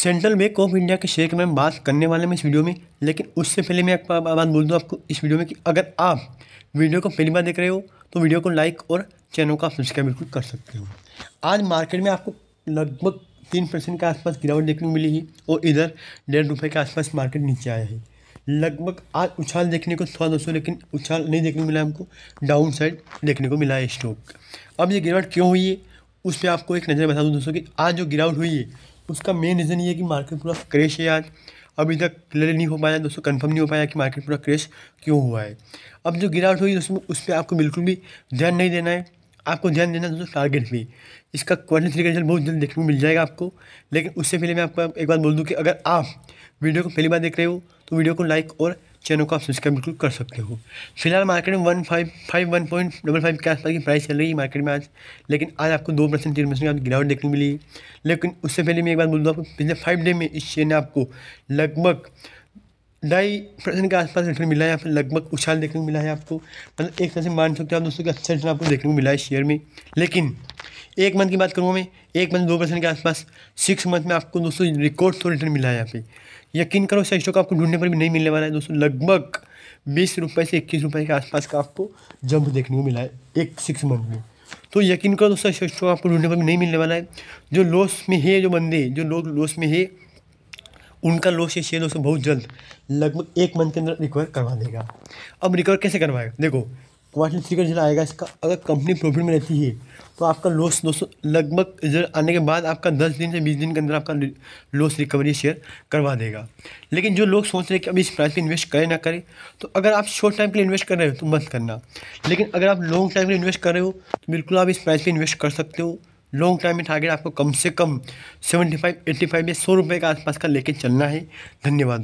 central Bank of India के share के बारे में बात करने वाले हैं इस वीडियो में लेकिन उससे पहले मैं एक बात बोल दूँ आपको इस वीडियो में कि अगर आप वीडियो को पहली बार देख रहे हो तो वीडियो को लाइक और चैनल को आप सब्सक्राइब बिल्कुल कर सकते हो आज मार्केट में आपको लगभग तीन परसेंट के आसपास गिरावट देखने को मिली है और इधर डेढ़ रुपये के आसपास मार्केट नीचे आया है लगभग आज उछाल देखने को था दोस्तों लेकिन उछाल नहीं देखने को मिला हमको डाउन साइड देखने को मिला है स्टॉक अब ये गिरावट क्यों हुई है उस पर आपको एक नज़र बता दूँ दोस्तों कि आज जो गिरावट हुई है उसका मेन रीज़न ये है कि मार्केट पूरा क्रेश है आज अभी तक क्लियर नहीं हो पाया दोस्तों कंफर्म नहीं हो पाया कि मार्केट पूरा क्रेश क्यों हुआ है अब जो गिरावट हुई उसमें उस पर आपको बिल्कुल भी ध्यान नहीं देना है आपको ध्यान देना दोस्तों टारगेट पे इसका क्वार्टर थ्री रिजल्ट बहुत जल्द देखने को मिल जाएगा आपको लेकिन उससे पहले मैं आपको एक बात बोल दूँ कि अगर आप वीडियो को पहली बार देख रहे हो तो वीडियो को लाइक और चैनल को आप सब्सक्राइब बिल्कुल कर सकते हो फिलहाल मार्केट में one five five one point double five के आसपास की प्राइस चल रही है मार्केट में आज लेकिन आज आपको दो परसेंट तीन परसेंट की गिरावट देखने मिली लेकिन उससे पहले मैं एक बात बोल दूँ आपको पिछले फाइव डे में इस चेयर ने आपको लगभग ढाई परसेंट के आसपास रिटर्न मिला है या फिर लगभग उछाल देखने को मिला है आपको मतलब एक तरह से मान सकते हो आप दोस्तों की अच्छा रिटर्न आपको देखने को मिला है शेयर में लेकिन एक मंथ की बात करूँगा मैं एक मंथ दो परसेंट के आसपास सिक्स मंथ में आपको दोस्तों रिकॉर्ड सो रिटर्न मिला है यहाँ पे यकीन करो सही स्टॉक आपको ढूंढने पर भी नहीं मिलने वाला है दोस्तों लगभग बीस रुपये से इक्कीस रुपये के आसपास का आपको जंप देखने को मिला है एक सिक्स मंथ में तो यकीन करो दोस्तों सही स्टॉक आपको ढूंढने पर भी नहीं मिलने वाला है जो लॉस में है जो बंदे जो लोग लॉस में है उनका लॉस ये शेयर दोस्तों बहुत जल्द लगभग एक मंथ के अंदर रिकवर करवा देगा अब रिकवर कैसे करवाएगा देखो क्वार्टरली थ्री का रिजल्ट आएगा इसका अगर कंपनी प्रॉफिट में रहती है तो आपका लॉस दोस्तों लगभग रिजल्ट आने के बाद आपका दस दिन से बीस दिन के अंदर आपका लॉस रिकवरी शेयर करवा देगा लेकिन जो लोग सोच रहे हैं कि अभी इस प्राइस पर इन्वेस्ट करें ना करें तो अगर आप शॉर्ट टाइम के लिए इन्वेस्ट कर रहे हो तो मत करना लेकिन अगर आप लॉन्ग टाइम के लिए इन्वेस्ट कर रहे हो तो बिल्कुल आप इस प्राइस पर इन्वेस्ट कर सकते हो लॉन्ग टाइम में टारगेट आपको कम से कम सेवेंटी फाइव एट्टी फाइव या सौ रुपये के आसपास का लेके चलना है धन्यवाद